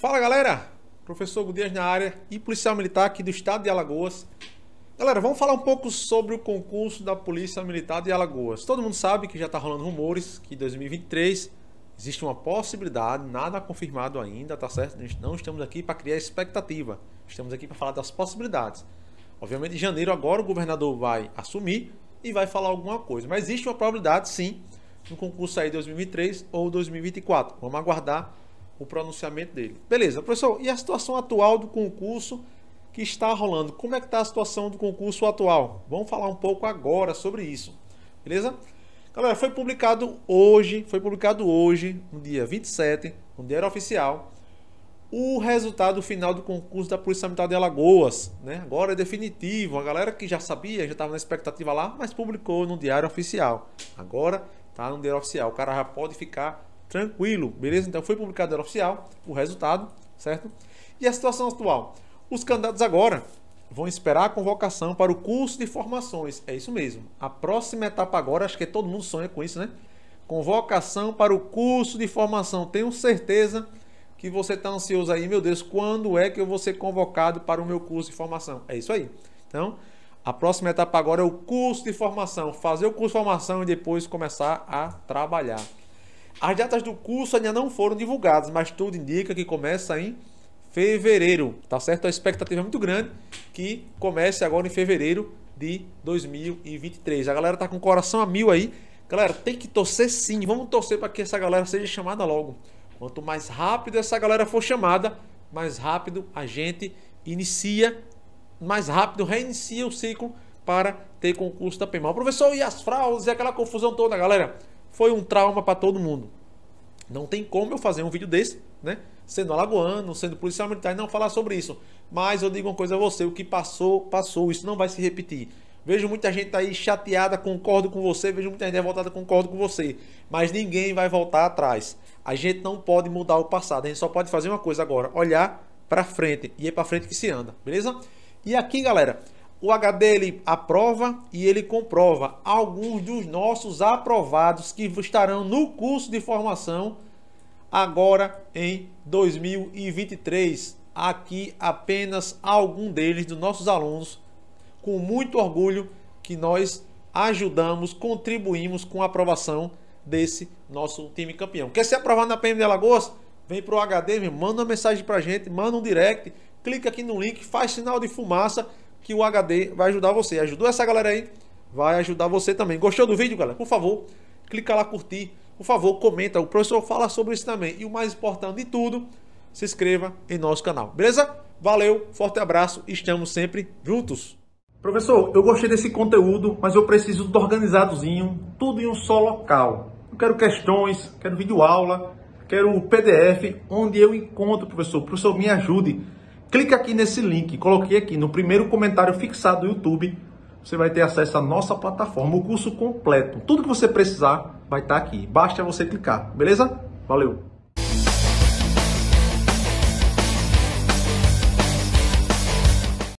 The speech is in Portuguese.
Fala galera, professor Gudias na área e policial militar aqui do estado de Alagoas. Galera, vamos falar um pouco sobre o concurso da Polícia Militar de Alagoas. Todo mundo sabe que já está rolando rumores que 2023 existe uma possibilidade, nada confirmado ainda, tá certo? Não estamos aqui para criar expectativa, estamos aqui para falar das possibilidades. Obviamente, em janeiro agora o governador vai assumir e vai falar alguma coisa, mas existe uma probabilidade sim no concurso aí 2023 ou 2024. Vamos aguardar o pronunciamento dele. Beleza, professor, e a situação atual do concurso que está rolando? Como é que está a situação do concurso atual? Vamos falar um pouco agora sobre isso, beleza? Galera, foi publicado hoje, foi publicado hoje, no dia 27, no Diário Oficial, o resultado final do concurso da Polícia Militar de Alagoas, né? Agora é definitivo, a galera que já sabia, já estava na expectativa lá, mas publicou no Diário Oficial. Agora tá no Diário Oficial, o cara já pode ficar Tranquilo, beleza? Então foi publicado era oficial o resultado, certo? E a situação atual? Os candidatos agora vão esperar a convocação para o curso de formações. É isso mesmo. A próxima etapa agora, acho que todo mundo sonha com isso, né? Convocação para o curso de formação. Tenho certeza que você está ansioso aí, meu Deus, quando é que eu vou ser convocado para o meu curso de formação? É isso aí. Então, a próxima etapa agora é o curso de formação. Fazer o curso de formação e depois começar a trabalhar. As datas do curso ainda não foram divulgadas, mas tudo indica que começa em fevereiro, tá certo? A expectativa é muito grande que comece agora em fevereiro de 2023. A galera tá com o coração a mil aí. Galera, tem que torcer sim. Vamos torcer para que essa galera seja chamada logo. Quanto mais rápido essa galera for chamada, mais rápido a gente inicia, mais rápido reinicia o ciclo para ter concurso da PEMAL. Professor, e as fraudes e aquela confusão toda, galera? foi um trauma para todo mundo. Não tem como eu fazer um vídeo desse, né? Sendo alagoano, sendo policial militar, não falar sobre isso. Mas eu digo uma coisa a você: o que passou, passou. Isso não vai se repetir. Vejo muita gente aí chateada, concordo com você. Vejo muita gente revoltada, concordo com você. Mas ninguém vai voltar atrás. A gente não pode mudar o passado. A gente só pode fazer uma coisa agora: olhar para frente. E é para frente que se anda, beleza? E aqui, galera, o HD ele aprova e ele comprova alguns dos nossos aprovados que estarão no curso de formação agora em 2023. Aqui apenas algum deles dos nossos alunos, com muito orgulho que nós ajudamos, contribuímos com a aprovação desse nosso time campeão. Quer ser aprovado na PM de Alagoas? Vem para o HD, manda uma mensagem para gente, manda um direct, clica aqui no link, faz sinal de fumaça que o HD vai ajudar você. Ajudou essa galera aí? Vai ajudar você também. Gostou do vídeo, galera? Por favor, clica lá curtir. Por favor, comenta. O professor fala sobre isso também. E o mais importante de tudo, se inscreva em nosso canal. Beleza? Valeu, forte abraço. Estamos sempre juntos. Professor, eu gostei desse conteúdo, mas eu preciso do organizadozinho, tudo em um só local. Eu quero questões, quero vídeo aula, quero o PDF, onde eu encontro, professor. Professor, me ajude. Clica aqui nesse link, coloquei aqui no primeiro comentário fixado do YouTube. Você vai ter acesso à nossa plataforma, o curso completo. Tudo que você precisar vai estar aqui. Basta você clicar, beleza? Valeu!